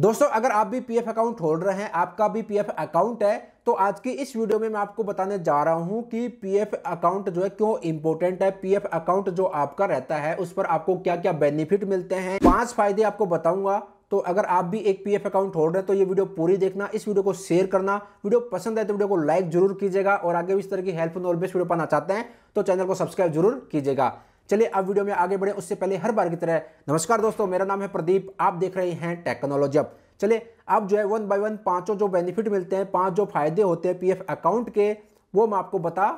दोस्तों अगर आप भी पीएफ अकाउंट होल्डर हैं आपका भी पीएफ अकाउंट है तो आज की इस वीडियो में मैं आपको बताने जा रहा हूं कि पीएफ अकाउंट जो है क्यों इंपॉर्टेंट है पीएफ अकाउंट जो आपका रहता है उस पर आपको क्या क्या बेनिफिट मिलते हैं पांच फायदे आपको बताऊंगा तो अगर आप भी एक पीएफ अकाउंट होल्डर हैं तो ये वीडियो पूरी देखना इस वीडियो को शेयर करना वीडियो पसंद है तो वीडियो को लाइक जरूर कीजिएगा और आगे भी इस तरह की हेल्प और वीडियो पाना चाहते हैं तो चैनल को सब्सक्राइब जरूर कीजिएगा चलिए अब वीडियो में आगे बढ़े उससे पहले हर बार की तरह नमस्कार दोस्तों मेरा नाम है प्रदीप आप देख रहे हैं टेक्नोलॉजी अब चलिए अब जो है वन बाय वन पांचों जो बेनिफिट मिलते हैं पांच जो फायदे होते हैं पीएफ अकाउंट के वो मैं आपको बता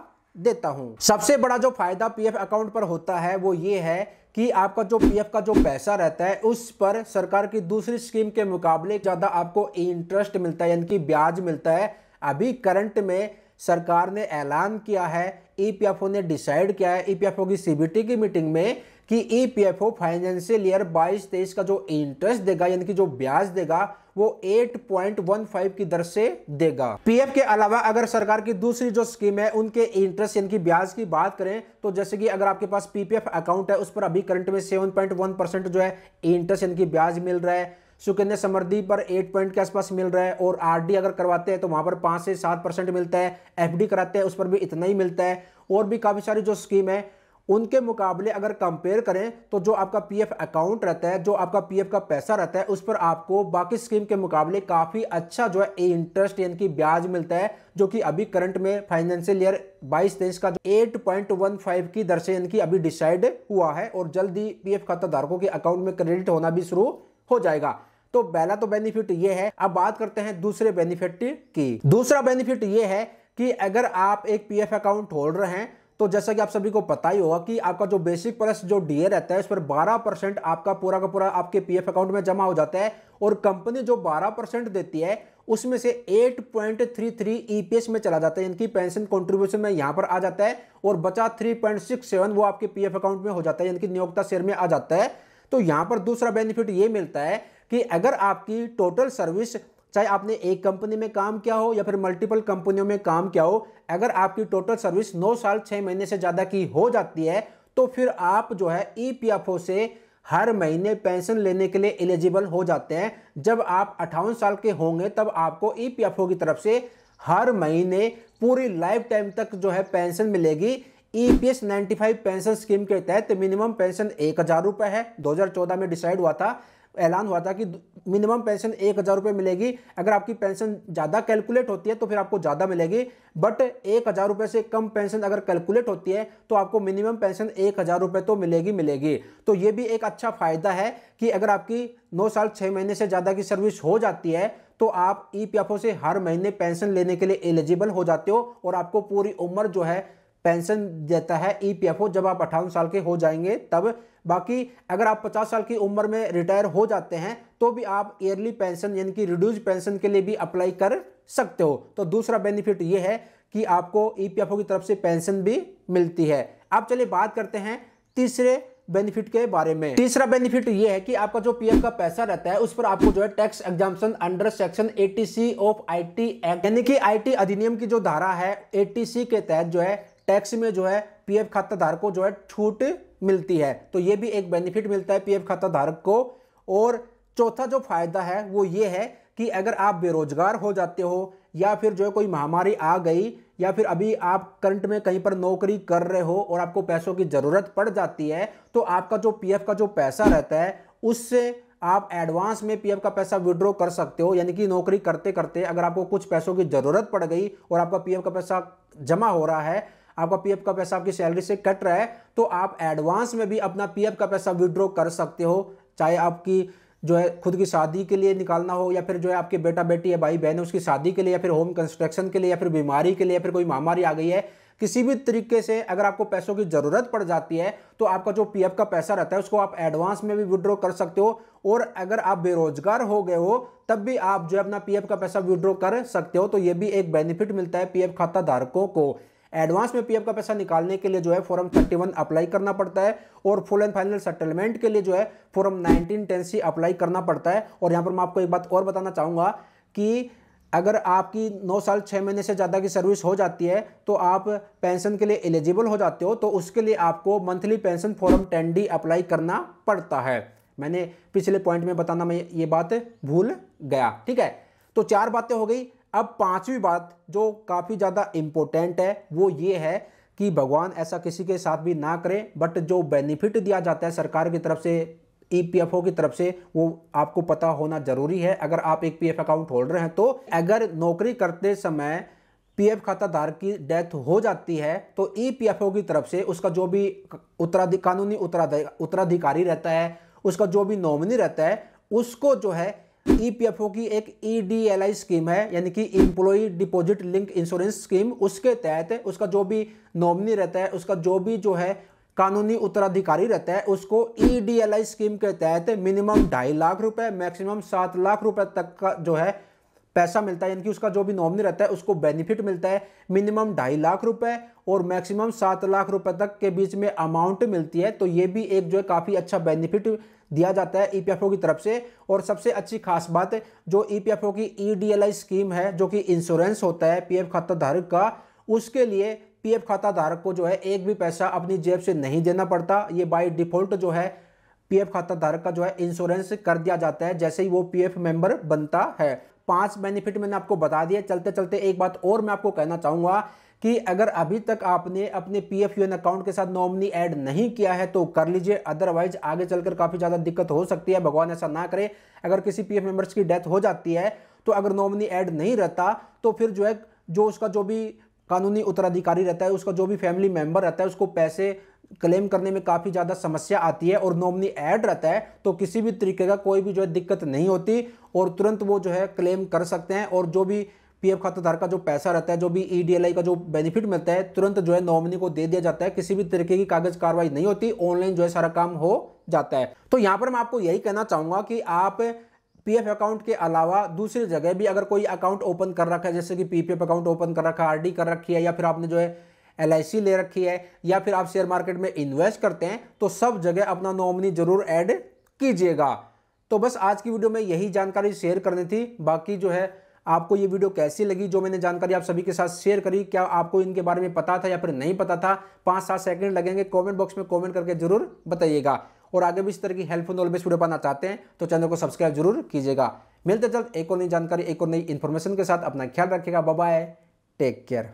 देता हूं सबसे बड़ा जो फायदा पीएफ अकाउंट पर होता है वो ये है कि आपका जो पीएफ का जो पैसा रहता है उस पर सरकार की दूसरी स्कीम के मुकाबले ज़्यादा आपको इंटरेस्ट मिलता है यानी कि ब्याज मिलता है अभी करंट में सरकार ने ऐलान किया है ईपीएफओ e ने डिसाइड किया है ईपीएफओ e की सीबीटी की मीटिंग में कि ईपीएफओ फाइनेंशियल ईयर 22 तेईस का जो इंटरेस्ट देगा यानी कि जो ब्याज देगा वो 8.15 की दर से देगा पीएफ के अलावा अगर सरकार की दूसरी जो स्कीम है उनके इंटरेस्ट यानी कि ब्याज की बात करें तो जैसे कि अगर आपके पास पीपीएफ अकाउंट है उस पर अभी करंट में 7.1 परसेंट जो है इंटरेस्ट यानी कि ब्याज मिल रहा है सुकन्या समृद्धि पर एट पॉइंट के आसपास मिल रहा है और आरडी अगर करवाते हैं तो वहाँ पर पाँच से सात परसेंट मिलता है एफडी कराते हैं उस पर भी इतना ही मिलता है और भी काफ़ी सारी जो स्कीम है उनके मुकाबले अगर कंपेयर करें तो जो आपका पीएफ अकाउंट रहता है जो आपका पीएफ का पैसा रहता है उस पर आपको बाकी स्कीम के मुकाबले काफ़ी अच्छा जो है इंटरेस्ट यानी कि ब्याज मिलता है जो कि अभी करंट में फाइनेंशियल ईयर 22 तेईस का एट पॉइंट वन फाइव की दर से यानी कि अभी डिसाइड हुआ है और जल्द ही पी खाता धारकों के अकाउंट में क्रेडिट होना भी शुरू हो जाएगा तो पहला तो बेनिफिट ये है अब बात करते हैं दूसरे बेनिफिट की दूसरा बेनिफिट ये है कि अगर आप एक पीएफ अकाउंट होल्ड रहे हैं तो जैसा कि आप सभी को पता ही होगा कि आपका जो बेसिक प्लस जो डीए रहता है उस पर 12 परसेंट आपका पूरा का पूरा आपके पीएफ अकाउंट में जमा हो जाता है और कंपनी जो 12 परसेंट देती है उसमें से 8.33 पॉइंट ईपीएस में चला जाता है इनकी पेंशन कंट्रीब्यूशन में यहां पर आ जाता है और बचा 3.67 वो आपके पीएफ अकाउंट में हो जाता है इनकी नियोक्ता शेयर में आ जाता है तो यहां पर दूसरा बेनिफिट ये मिलता है कि अगर आपकी टोटल सर्विस चाहे आपने एक कंपनी में काम किया हो या फिर मल्टीपल कंपनियों में काम किया हो अगर आपकी टोटल सर्विस 9 साल 6 महीने से ज़्यादा की हो जाती है तो फिर आप जो है ई e से हर महीने पेंशन लेने के लिए एलिजिबल हो जाते हैं जब आप अट्ठावन साल के होंगे तब आपको ई e की तरफ से हर महीने पूरी लाइफ टाइम तक जो है पेंशन मिलेगी E P S ninety five pension scheme के तहत मिनिमम पेंशन एक हज़ार रुपये है 2014 में डिसाइड हुआ था ऐलान हुआ था कि मिनिमम पेंशन एक हज़ार रुपये मिलेगी अगर आपकी पेंशन ज़्यादा कैलकुलेट होती है तो फिर आपको ज़्यादा मिलेगी बट एक हज़ार रुपये से कम पेंशन अगर कैलकुलेट होती है तो आपको मिनिमम पेंशन एक हज़ार रुपये तो मिलेगी मिलेगी तो ये भी एक अच्छा फ़ायदा है कि अगर आपकी नौ साल छः महीने से ज़्यादा की सर्विस हो जाती है तो आप ई e से हर महीने पेंशन लेने के लिए एलिजिबल हो जाते हो और आपको पूरी उम्र जो है पेंशन देता है ईपीएफओ e जब आप अठावन साल के हो जाएंगे तब बाकी अगर आप 50 साल की उम्र में रिटायर हो जाते हैं तो भी आप ईयरली पेंशन यानी कि रिड्यूज पेंशन के लिए भी अप्लाई कर सकते हो तो दूसरा बेनिफिट ये है कि आपको ईपीएफओ e की तरफ से पेंशन भी मिलती है अब चलिए बात करते हैं तीसरे बेनिफिट के बारे में तीसरा बेनिफिट ये है कि आपका जो पीएफ का पैसा रहता है उस पर आपको जो है tax exemption under section eighty C C of IT act यानी कि आईटी अधिनियम की जो धारा है एटीसी सी के तहत जो है टैक्स में जो है पीएफ खाता धारक को जो है छूट मिलती है तो ये भी एक बेनिफिट मिलता है पीएफ खाता धारक को और चौथा जो फायदा है वो ये है कि अगर आप बेरोजगार हो जाते हो या फिर जो है कोई महामारी आ गई या फिर अभी आप करंट में कहीं पर नौकरी कर रहे हो और आपको पैसों की ज़रूरत पड़ जाती है तो आपका जो पीएफ का जो पैसा रहता है उससे आप एडवांस में पीएफ का पैसा विड्रॉ कर सकते हो यानी कि नौकरी करते करते अगर आपको कुछ पैसों की ज़रूरत पड़ गई और आपका पीएफ का पैसा जमा हो रहा है आपका पीएफ का पैसा आपकी सैलरी से कट रहा है तो आप एडवांस में भी अपना पीएफ का पैसा विड्रॉ कर सकते हो चाहे आपकी जो है खुद की शादी के लिए निकालना हो या फिर जो है आपके बेटा बेटी है भाई बहन है उसकी शादी के लिए या फिर होम कंस्ट्रक्शन के लिए या फिर बीमारी के लिए या फिर कोई महामारी आ गई है किसी भी तरीके से अगर आपको पैसों की ज़रूरत पड़ जाती है तो आपका जो पीएफ का पैसा रहता है उसको आप एडवांस में भी विड्रॉ कर सकते हो और अगर आप बेरोजगार हो गए हो तब भी आप जो है अपना पीएफ का पैसा विड्रॉ कर सकते हो तो ये भी एक बेनिफिट मिलता है पीएफ खाता धारकों को एडवांस में पीएफ का पैसा निकालने के लिए जो है फॉर्म 31 अप्लाई करना पड़ता है और फुल एंड फाइनल सेटलमेंट के लिए जो है फॉर्म 19 टेन सी अप्लाई करना पड़ता है और यहाँ पर मैं आपको एक बात और बताना चाहूँगा कि अगर आपकी 9 साल 6 महीने से ज़्यादा की सर्विस हो जाती है तो आप पेंशन के लिए एलिजिबल हो जाते हो तो उसके लिए आपको monthly pension form ten D apply करना पड़ता है मैंने पिछले पॉइंट में बताना मैं ये बात भूल गया ठीक है तो चार बातें हो गई अब पांचवी बात जो काफ़ी ज़्यादा इम्पोर्टेंट है वो ये है कि भगवान ऐसा किसी के साथ भी ना करें बट जो बेनिफिट दिया जाता है सरकार की तरफ से ई e की तरफ से वो आपको पता होना जरूरी है अगर आप एक पीएफ अकाउंट होल्डर हैं तो अगर नौकरी करते समय पीएफ खाता धारक की डेथ हो जाती है तो ई e की तरफ से उसका जो भी उत्तराधिक कानूनी उत्तराधिकारी रहता है उसका जो भी नॉमिनी रहता है उसको जो है ईपीएफओ e की एक ईडीएलआई e स्कीम है यानी कि employee deposit link insurance scheme उसके तहत उसका जो भी नॉमिनी रहता है उसका जो भी जो है कानूनी उत्तराधिकारी रहता है उसको ईडीएलआई e स्कीम के तहत मिनिमम ढाई लाख रुपए मैक्सिमम सात लाख रुपए तक का जो है पैसा मिलता है यानी कि उसका जो भी नॉमिनी रहता है उसको बेनिफिट मिलता है मिनिमम ढाई लाख रुपए और मैक्सिमम सात लाख रुपए तक के बीच में अमाउंट मिलती है तो ये भी एक जो है काफ़ी अच्छा बेनिफिट दिया जाता है ईपीएफओ e की तरफ से और सबसे अच्छी खास बात जो ईपीएफओ e की ईडीएलआई e स्कीम है जो कि इंश्योरेंस होता है पीएफ खाता धारक का उसके लिए पीएफ खाता धारक को जो है एक भी पैसा अपनी जेब से नहीं देना पड़ता ये बाई डिफॉल्ट जो है पीएफ खाता धारक का जो है इंश्योरेंस कर दिया जाता है जैसे ही वो पीएफ मेंबर बनता है पांच बेनिफिट मैंने आपको बता दिया चलते चलते एक बात और मैं आपको कहना चाहूंगा कि अगर अभी तक आपने अपने P F U N account के साथ नॉमनी ऐड नहीं किया है तो कर लीजिए अदरवाइज आगे चलकर काफ़ी ज़्यादा दिक्कत हो सकती है भगवान ऐसा ना करे अगर किसी पी एफ मेम्बर्स की डेथ हो जाती है तो अगर नॉमनी ऐड नहीं रहता तो फिर जो है जो उसका जो भी कानूनी उत्तराधिकारी रहता है उसका जो भी फैमिली मेंबर रहता है उसको पैसे क्लेम करने में काफ़ी ज़्यादा समस्या आती है और नॉमनी ऐड रहता है तो किसी भी तरीके का कोई भी जो है दिक्कत नहीं होती और तुरंत वो जो है क्लेम कर सकते हैं और जो भी पीएफ खाता का जो पैसा रहता है जो भी ईडीएलआई e का जो बेनिफिट मिलता है तुरंत जो है नॉमिनी को दे दिया जाता है किसी भी तरीके की कागज कार्रवाई नहीं होती ऑनलाइन जो है सारा काम हो जाता है तो यहां पर मैं आपको यही कहना चाहूंगा कि आप पीएफ अकाउंट के अलावा दूसरी जगह भी अगर कोई अकाउंट ओपन कर रखा है जैसे कि पीपीएफ अकाउंट ओपन कर रखा है आर कर रखी है या फिर आपने जो है एल ले रखी है या फिर आप शेयर मार्केट में इन्वेस्ट करते हैं तो सब जगह अपना नॉमिनी जरूर ऐड कीजिएगा तो बस आज की वीडियो में यही जानकारी शेयर करनी थी बाकी जो है आपको ये वीडियो कैसी लगी जो मैंने जानकारी आप सभी के साथ शेयर करी क्या आपको इनके बारे में पता था या फिर नहीं पता था पाँच सात सेकंड लगेंगे कमेंट बॉक्स में कमेंट करके जरूर बताइएगा और आगे भी इस तरह की हेल्पफुल नॉलेज वीडियो पाना चाहते हैं तो चैनल को सब्सक्राइब जरूर कीजिएगा मिलते जल्द एक और नई जानकारी एक और नई इन्फॉर्मेशन के साथ अपना ख्याल रखिएगा बाय टेक केयर